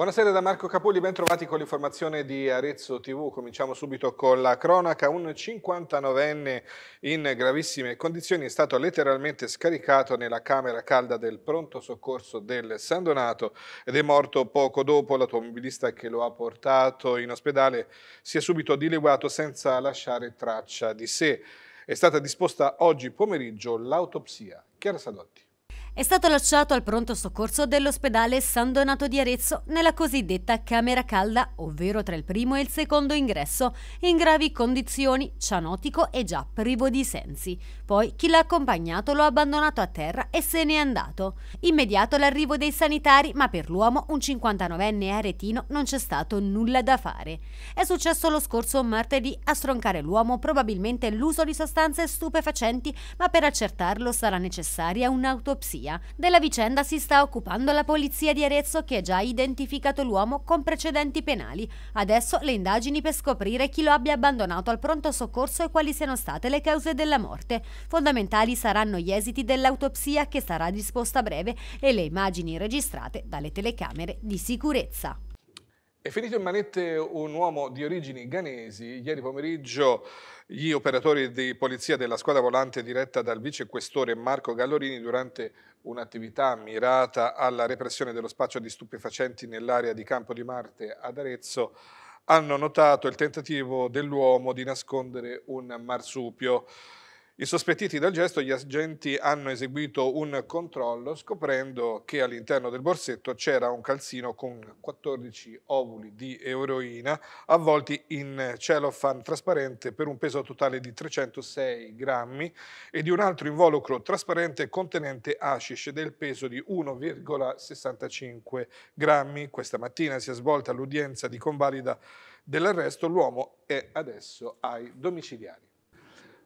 Buonasera da Marco Capulli, ben trovati con l'informazione di Arezzo TV. Cominciamo subito con la cronaca. Un 59enne in gravissime condizioni è stato letteralmente scaricato nella camera calda del pronto soccorso del San Donato ed è morto poco dopo. L'automobilista che lo ha portato in ospedale si è subito dileguato senza lasciare traccia di sé. È stata disposta oggi pomeriggio l'autopsia. Chiara Sadotti. È stato lasciato al pronto soccorso dell'ospedale San Donato di Arezzo nella cosiddetta camera calda, ovvero tra il primo e il secondo ingresso, in gravi condizioni, cianotico e già privo di sensi. Poi chi l'ha accompagnato lo ha abbandonato a terra e se n'è andato. Immediato l'arrivo dei sanitari, ma per l'uomo, un 59enne aretino, non c'è stato nulla da fare. È successo lo scorso martedì a stroncare l'uomo probabilmente l'uso di sostanze stupefacenti, ma per accertarlo sarà necessaria un'autopsia polizia. Della vicenda si sta occupando la polizia di Arezzo che ha già identificato l'uomo con precedenti penali. Adesso le indagini per scoprire chi lo abbia abbandonato al pronto soccorso e quali siano state le cause della morte. Fondamentali saranno gli esiti dell'autopsia che sarà disposta a breve e le immagini registrate dalle telecamere di sicurezza. È finito in manette un uomo di origini ghanesi. Ieri pomeriggio gli operatori di polizia della squadra volante diretta dal vicequestore Marco Gallorini durante un'attività mirata alla repressione dello spaccio di stupefacenti nell'area di Campo di Marte ad Arezzo hanno notato il tentativo dell'uomo di nascondere un marsupio sospettiti dal gesto, gli agenti hanno eseguito un controllo scoprendo che all'interno del borsetto c'era un calzino con 14 ovuli di eroina avvolti in cellophane trasparente per un peso totale di 306 grammi e di un altro involucro trasparente contenente hashish del peso di 1,65 grammi. Questa mattina si è svolta l'udienza di convalida dell'arresto, l'uomo è adesso ai domiciliari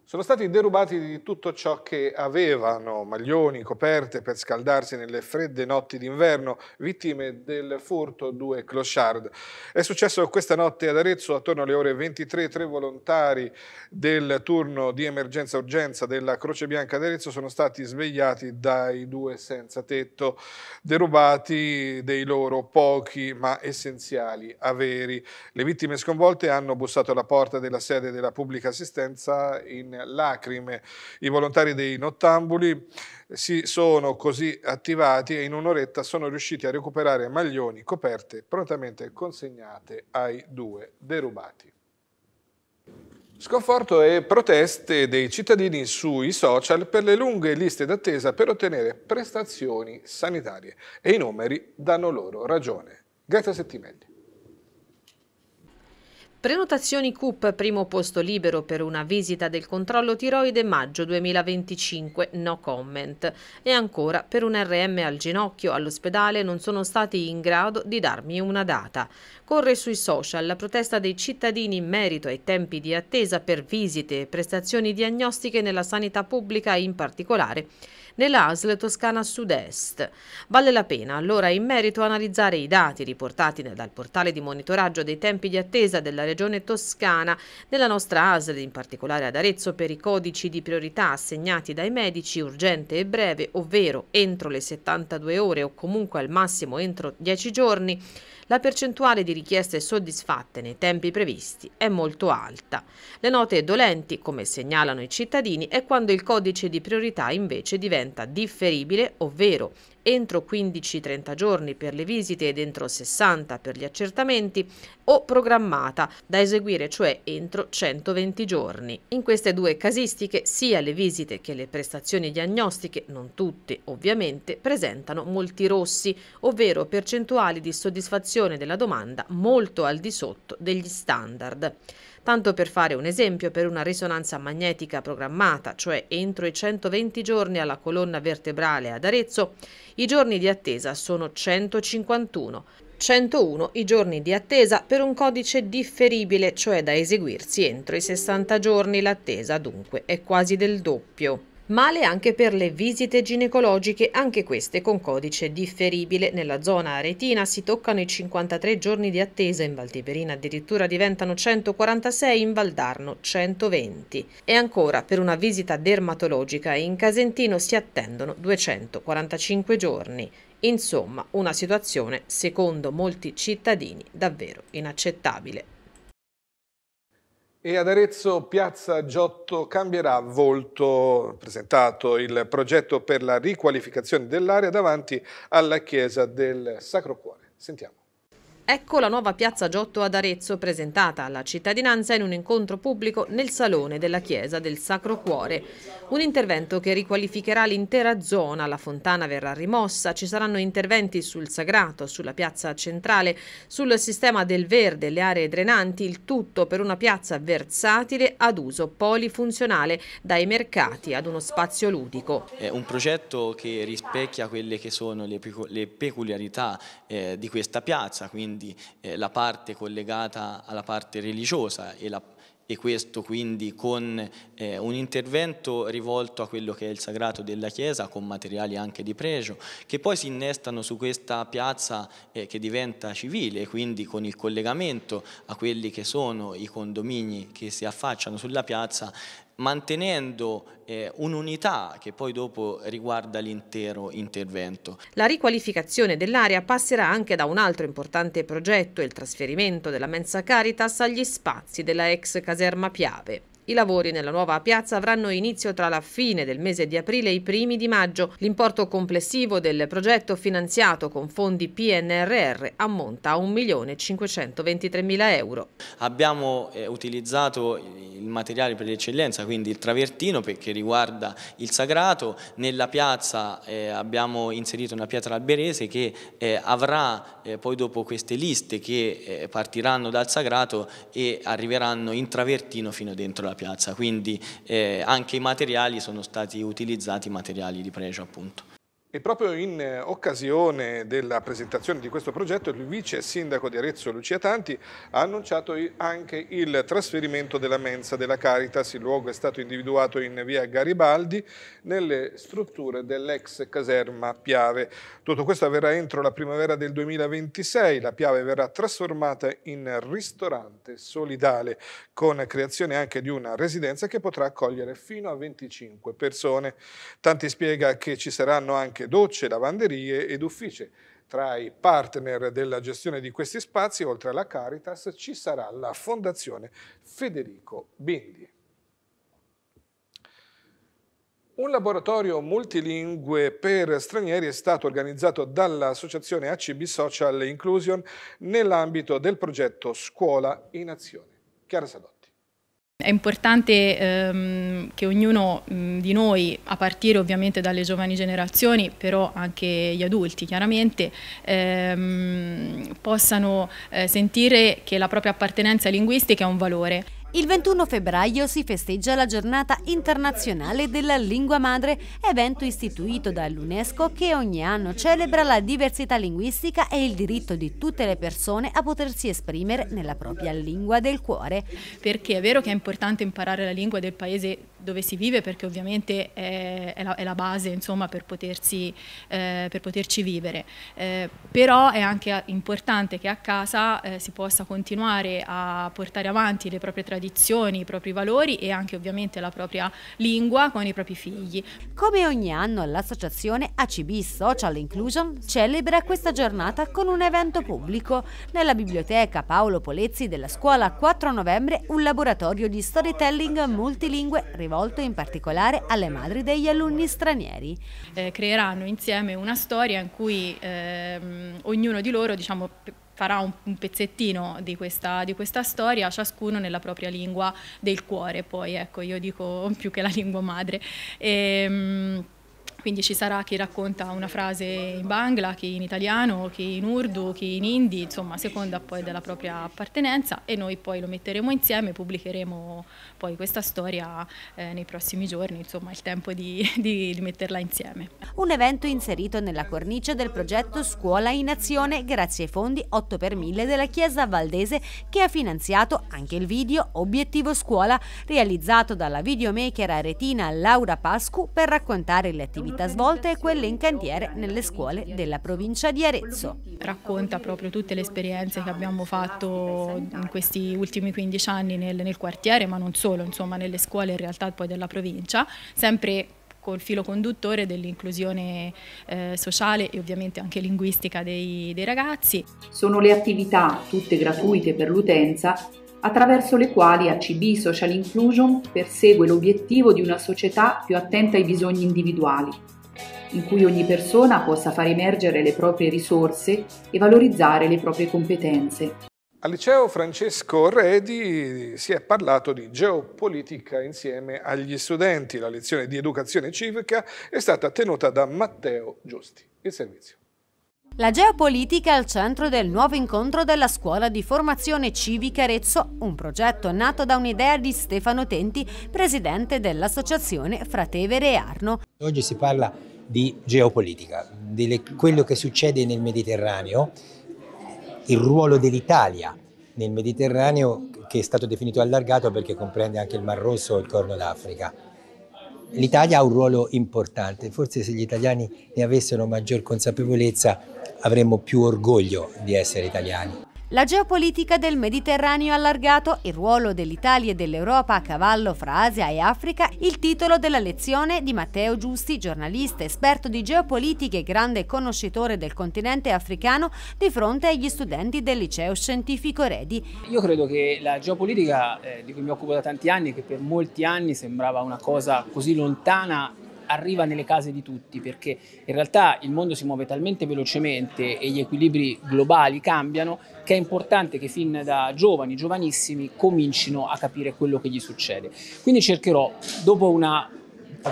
sono stati derubati di tutto ciò che avevano, maglioni, coperte per scaldarsi nelle fredde notti d'inverno, vittime del furto due clochard. È successo questa notte ad Arezzo attorno alle ore 23, tre volontari del turno di emergenza-urgenza della Croce Bianca d'Arezzo sono stati svegliati dai due senza tetto, derubati dei loro pochi ma essenziali averi. Le vittime sconvolte hanno bussato alla porta della sede della pubblica assistenza in in lacrime. I volontari dei nottambuli si sono così attivati e in un'oretta sono riusciti a recuperare maglioni, coperte prontamente consegnate ai due derubati. Sconforto e proteste dei cittadini sui social per le lunghe liste d'attesa per ottenere prestazioni sanitarie e i numeri danno loro ragione. Grazie a Settimelli. Prenotazioni CUP, primo posto libero per una visita del controllo tiroide maggio 2025, no comment. E ancora, per un RM al ginocchio all'ospedale non sono stati in grado di darmi una data. Corre sui social la protesta dei cittadini in merito ai tempi di attesa per visite e prestazioni diagnostiche nella sanità pubblica in particolare nell'ASL Toscana Sud-Est. Vale la pena allora in merito analizzare i dati riportati dal portale di monitoraggio dei tempi di attesa della regione toscana nella nostra ASL, in particolare ad Arezzo, per i codici di priorità assegnati dai medici urgente e breve, ovvero entro le 72 ore o comunque al massimo entro 10 giorni, la percentuale di richieste soddisfatte nei tempi previsti è molto alta. Le note dolenti, come segnalano i cittadini, è quando il codice di priorità invece diventa differibile, ovvero entro 15-30 giorni per le visite ed entro 60 per gli accertamenti o programmata, da eseguire cioè entro 120 giorni. In queste due casistiche sia le visite che le prestazioni diagnostiche, non tutte ovviamente, presentano molti rossi, ovvero percentuali di soddisfazione della domanda molto al di sotto degli standard. Tanto per fare un esempio, per una risonanza magnetica programmata, cioè entro i 120 giorni alla colonna vertebrale ad Arezzo, i giorni di attesa sono 151, 101 i giorni di attesa per un codice differibile, cioè da eseguirsi entro i 60 giorni. L'attesa dunque è quasi del doppio. Male anche per le visite ginecologiche, anche queste con codice differibile. Nella zona aretina si toccano i 53 giorni di attesa, in Valtiberina addirittura diventano 146, in Valdarno 120. E ancora per una visita dermatologica in Casentino si attendono 245 giorni. Insomma, una situazione, secondo molti cittadini, davvero inaccettabile. E ad Arezzo Piazza Giotto cambierà volto, presentato il progetto per la riqualificazione dell'area davanti alla chiesa del Sacro Cuore. Sentiamo. Ecco la nuova piazza Giotto ad Arezzo presentata alla cittadinanza in un incontro pubblico nel salone della chiesa del Sacro Cuore. Un intervento che riqualificherà l'intera zona, la fontana verrà rimossa, ci saranno interventi sul sagrato, sulla piazza centrale, sul sistema del verde, le aree drenanti, il tutto per una piazza versatile ad uso polifunzionale, dai mercati ad uno spazio ludico. È un progetto che rispecchia quelle che sono le, peculiarità eh, di questa piazza, quindi quindi eh, la parte collegata alla parte religiosa e, la, e questo quindi con eh, un intervento rivolto a quello che è il sagrato della Chiesa con materiali anche di pregio che poi si innestano su questa piazza eh, che diventa civile quindi con il collegamento a quelli che sono i condomini che si affacciano sulla piazza mantenendo eh, un'unità che poi dopo riguarda l'intero intervento. La riqualificazione dell'area passerà anche da un altro importante progetto, il trasferimento della mensa Caritas agli spazi della ex caserma Piave. I lavori nella nuova piazza avranno inizio tra la fine del mese di aprile e i primi di maggio. L'importo complessivo del progetto finanziato con fondi PNRR ammonta a 1.523.000 euro. Abbiamo eh, utilizzato il materiale per l'eccellenza, quindi il travertino che riguarda il sagrato. Nella piazza eh, abbiamo inserito una pietra alberese che eh, avrà poi dopo queste liste che partiranno dal sagrato e arriveranno in travertino fino dentro la della piazza, quindi eh, anche i materiali sono stati utilizzati, materiali di pregio appunto. E proprio in eh, occasione della presentazione di questo progetto il vice sindaco di Arezzo Lucia Tanti ha annunciato anche il trasferimento della mensa della Caritas. Il luogo è stato individuato in via Garibaldi nelle strutture dell'ex caserma Piave. Tutto questo avverrà entro la primavera del 2026. La Piave verrà trasformata in ristorante solidale con creazione anche di una residenza che potrà accogliere fino a 25 persone. Tanti spiega che ci saranno anche anche docce, lavanderie ed uffici. Tra i partner della gestione di questi spazi, oltre alla Caritas, ci sarà la Fondazione Federico Bindi. Un laboratorio multilingue per stranieri è stato organizzato dall'associazione ACB Social Inclusion nell'ambito del progetto Scuola in Azione. Chiara Salò. È importante ehm, che ognuno mh, di noi, a partire ovviamente dalle giovani generazioni, però anche gli adulti chiaramente, ehm, possano eh, sentire che la propria appartenenza linguistica è un valore. Il 21 febbraio si festeggia la giornata internazionale della lingua madre, evento istituito dall'UNESCO che ogni anno celebra la diversità linguistica e il diritto di tutte le persone a potersi esprimere nella propria lingua del cuore. Perché è vero che è importante imparare la lingua del paese dove si vive perché ovviamente è, è, la, è la, base insomma, per, potersi, eh, per, poterci vivere, eh, però è anche importante che a casa eh, si possa continuare a portare avanti le proprie tradizioni, i propri valori e anche ovviamente la propria lingua con i propri figli. Come ogni anno l'associazione ACB Social Inclusion celebra questa giornata con un evento pubblico nella biblioteca Paolo Polezzi della scuola 4 novembre un laboratorio di storytelling multilingue rivolto rivolto in particolare alle madri degli alunni stranieri. Eh, creeranno insieme una storia in cui ehm, ognuno di loro diciamo, farà un, pezzettino di questa, di questa, storia, ciascuno nella propria lingua del cuore, poi ecco, io dico più che la lingua madre. E, ehm, quindi ci sarà chi racconta una frase in Bangla, chi in italiano, chi in urdu, chi in hindi, insomma, a seconda poi della propria appartenenza e noi poi lo metteremo insieme, pubblicheremo poi questa storia eh, nei prossimi giorni, insomma, il tempo di, di, di metterla insieme. Un evento inserito nella cornice del progetto Scuola in Azione grazie ai fondi 8 per 1000 della Chiesa Valdese che ha finanziato anche il video Obiettivo Scuola realizzato dalla videomaker aretina Laura Pascu per raccontare le attività attività svolte e quelle in cantiere nelle scuole della provincia di Arezzo. Racconta proprio tutte le esperienze che abbiamo fatto in questi ultimi 15 anni nel, nel quartiere, ma non solo, insomma nelle scuole in realtà poi della provincia, sempre col filo conduttore dell'inclusione eh, sociale e ovviamente anche linguistica dei, dei ragazzi. Sono le attività tutte gratuite per l'utenza attraverso le quali ACB Social Inclusion persegue l'obiettivo di una società più attenta ai bisogni individuali, in cui ogni persona possa far emergere le proprie risorse e valorizzare le proprie competenze. Al liceo Francesco Redi si è parlato di geopolitica insieme agli studenti. La lezione di educazione civica è stata tenuta da Matteo Giusti. Il servizio. La geopolitica è al centro del nuovo incontro della Scuola di Formazione Civica Arezzo, un progetto nato da un'idea di Stefano Tenti, presidente dell'associazione Fratevere e Arno. Oggi si parla di geopolitica, di quello che succede nel Mediterraneo, il ruolo dell'Italia nel Mediterraneo che è stato definito allargato perché comprende anche il Mar Rosso e il Corno d'Africa. L'Italia ha un ruolo importante, forse se gli italiani ne avessero maggior consapevolezza avremmo più orgoglio di essere italiani. La geopolitica del Mediterraneo allargato, il ruolo dell'Italia e dell'Europa a cavallo fra Asia e Africa, il titolo della lezione di Matteo Giusti, giornalista, esperto di geopolitica e grande conoscitore del continente africano, di fronte agli studenti del liceo scientifico Redi. Io credo che la geopolitica, eh, di cui mi occupo da tanti anni, che per molti anni sembrava una cosa così lontana, arriva nelle case di tutti, perché in realtà il mondo si muove talmente velocemente e gli equilibri globali cambiano che è importante che fin da giovani, giovanissimi, comincino a capire quello che gli succede. Quindi cercherò, dopo una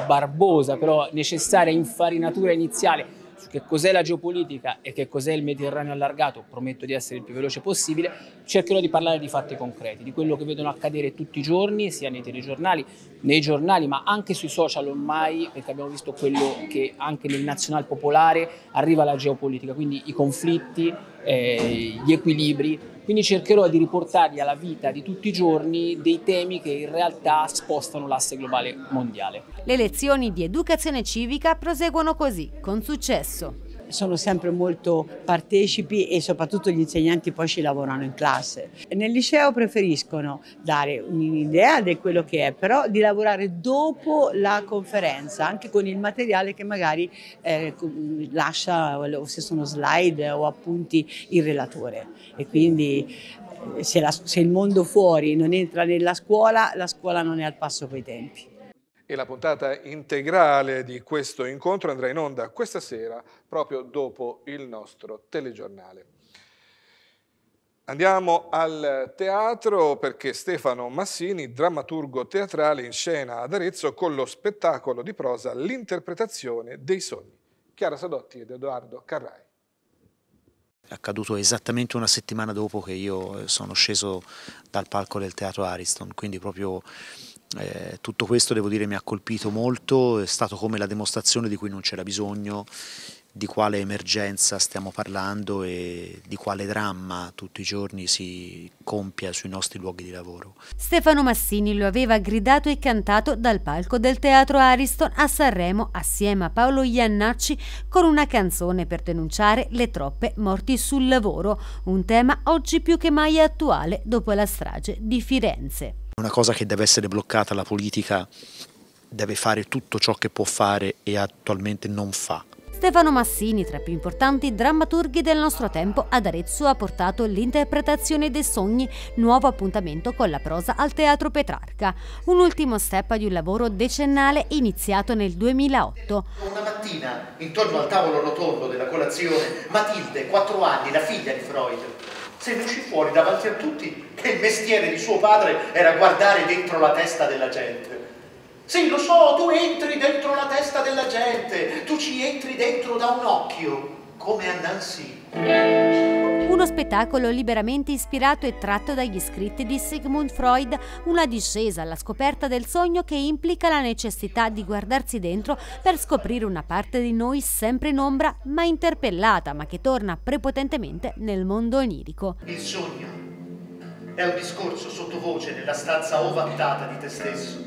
barbosa però necessaria infarinatura iniziale, che cos'è la geopolitica e che cos'è il Mediterraneo allargato, prometto di essere il più veloce possibile, cercherò di parlare di fatti concreti, di quello che vedono accadere tutti i giorni, sia nei telegiornali, nei giornali, ma anche sui social ormai, perché abbiamo visto quello che anche nel nazional popolare arriva la geopolitica, quindi i conflitti, eh, gli equilibri quindi cercherò di riportargli alla vita di tutti i giorni dei temi che in realtà spostano l'asse globale mondiale. Le lezioni di educazione civica proseguono così, con successo sono sempre molto partecipi e soprattutto gli insegnanti poi ci lavorano in classe. Nel liceo preferiscono dare un'idea di quello che è, però di lavorare dopo la conferenza, anche con il materiale che magari eh, lascia, o se sono slide o appunti, il relatore. E quindi eh, se, la, se il mondo fuori non entra nella scuola, la scuola non è al passo coi tempi e la puntata integrale di questo incontro andrà in onda questa sera proprio dopo il nostro telegiornale. Andiamo al teatro perché Stefano Massini, drammaturgo teatrale in scena ad Arezzo con lo spettacolo di prosa L'interpretazione dei sogni. Chiara Sadotti ed Edoardo Carrai. È accaduto esattamente una settimana dopo che io eh, sono sceso dal palco del teatro Ariston, quindi proprio eh, tutto questo devo dire mi ha colpito molto, è stato come la dimostrazione di cui non c'era bisogno, di quale emergenza stiamo parlando e di quale dramma tutti i giorni si compia sui nostri luoghi di lavoro. Stefano Massini lo aveva gridato e cantato dal palco del Teatro Ariston a Sanremo assieme a Paolo Iannacci con una canzone per denunciare le troppe morti sul lavoro, un tema oggi più che mai attuale dopo la strage di Firenze. Una cosa che deve essere bloccata, la politica deve fare tutto ciò che può fare e attualmente non fa. Stefano Massini, tra i più importanti drammaturghi del nostro tempo, ad Arezzo ha portato l'interpretazione dei sogni, nuovo appuntamento con la prosa al Teatro Petrarca, un ultimo step di un lavoro decennale iniziato nel 2008. Una mattina, intorno al tavolo rotondo della colazione, Matilde, 4 anni, la figlia di Freud, se ne uscì fuori davanti a tutti che il mestiere di suo padre era guardare dentro la testa della gente. Sì, lo so, tu entri dentro la testa della gente, tu ci entri dentro da un occhio, come a Nancy. Uno spettacolo liberamente ispirato e tratto dagli scritti di Sigmund Freud, una discesa alla scoperta del sogno che implica la necessità di guardarsi dentro per scoprire una parte di noi sempre in ombra ma interpellata, ma che torna prepotentemente nel mondo onirico. Il sogno è un discorso sottovoce nella stanza ovattata di te stesso.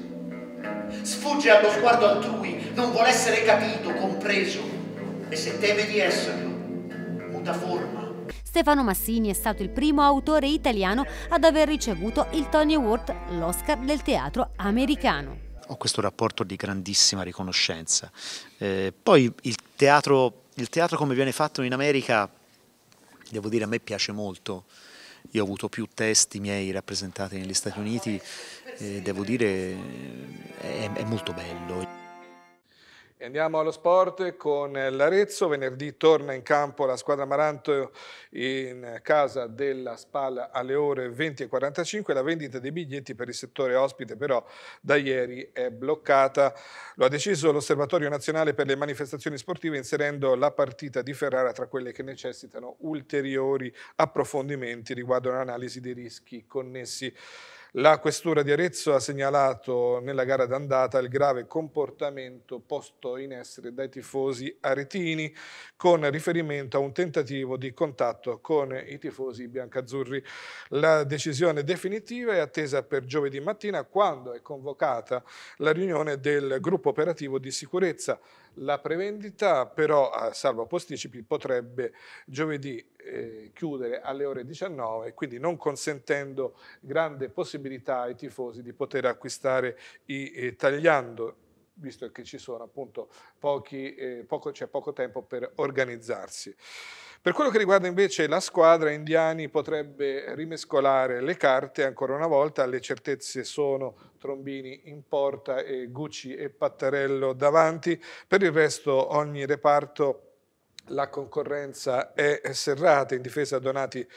Sfugge allo sguardo altrui, non vuole essere capito, compreso. E se teme di esserlo, muta forma Stefano Massini è stato il primo autore italiano ad aver ricevuto il Tony Award, l'Oscar del teatro americano. Ho questo rapporto di grandissima riconoscenza. Eh, poi il teatro, il teatro come viene fatto in America, devo dire, a me piace molto. Io ho avuto più testi miei rappresentati negli Stati Uniti, eh, devo dire eh, è, è molto bello, Andiamo allo sport con l'Arezzo, venerdì torna in campo la squadra Maranto in casa della Spalla alle ore 20.45, la vendita dei biglietti per il settore ospite però da ieri è bloccata, lo ha deciso l'Osservatorio Nazionale per le Manifestazioni Sportive inserendo la partita di Ferrara tra quelle che necessitano ulteriori approfondimenti riguardo all'analisi dei rischi connessi la questura di Arezzo ha segnalato nella gara d'andata il grave comportamento posto in essere dai tifosi aretini con riferimento a un tentativo di contatto con i tifosi biancazzurri. La decisione definitiva è attesa per giovedì mattina quando è convocata la riunione del gruppo operativo di sicurezza la prevendita però, salvo posticipi, potrebbe giovedì eh, chiudere alle ore 19, quindi non consentendo grande possibilità ai tifosi di poter acquistare i eh, tagliando visto che ci sono appunto pochi, eh, poco, cioè poco tempo per organizzarsi. Per quello che riguarda invece la squadra, Indiani potrebbe rimescolare le carte ancora una volta, le certezze sono Trombini in porta e Gucci e Pattarello davanti, per il resto ogni reparto la concorrenza è serrata, in difesa Donati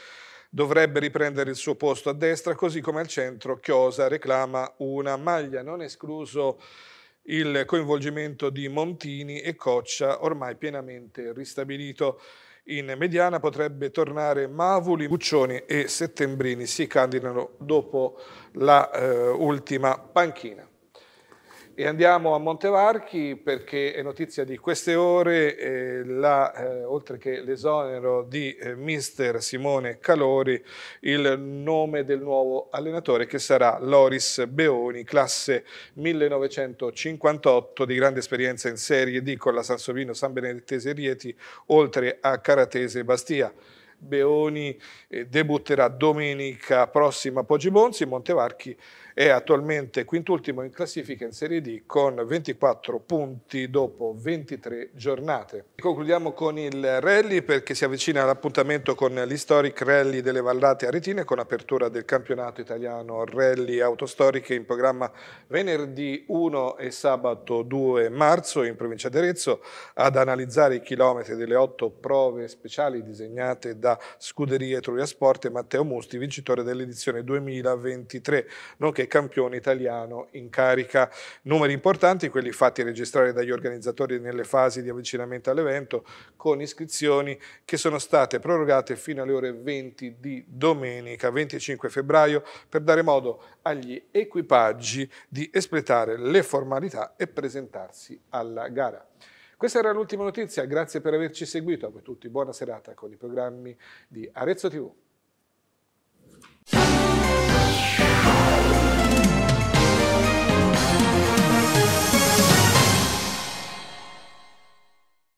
dovrebbe riprendere il suo posto a destra, così come al centro Chiosa reclama una maglia, non escluso il coinvolgimento di Montini e Coccia ormai pienamente ristabilito. In mediana potrebbe tornare Mavuli, Buccioni e Settembrini si candidano dopo la eh, ultima panchina. E andiamo a Montevarchi perché è notizia di queste ore, eh, la, eh, oltre che l'esonero di eh, mister Simone Calori, il nome del nuovo allenatore che sarà Loris Beoni, classe 1958, di grande esperienza in Serie D con la Sansovino, San Benedettese e Rieti, oltre a Caratese e Bastia. Beoni eh, debutterà domenica prossima a Poggi Bonzi, Montevarchi è attualmente quintultimo in classifica in Serie D con 24 punti dopo 23 giornate. Concludiamo con il rally perché si avvicina l'appuntamento con l'Historic Rally delle Vallate Aretine con apertura del campionato italiano Rally Autostoriche in programma venerdì 1 e sabato 2 marzo in provincia di Arezzo ad analizzare i chilometri delle otto prove speciali disegnate da da Scuderie Troia Sport e Matteo Musti, vincitore dell'edizione 2023, nonché campione italiano in carica. Numeri importanti, quelli fatti registrare dagli organizzatori nelle fasi di avvicinamento all'evento, con iscrizioni che sono state prorogate fino alle ore 20 di domenica 25 febbraio per dare modo agli equipaggi di espletare le formalità e presentarsi alla gara. Questa era l'ultima notizia, grazie per averci seguito, a voi tutti buona serata con i programmi di Arezzo TV.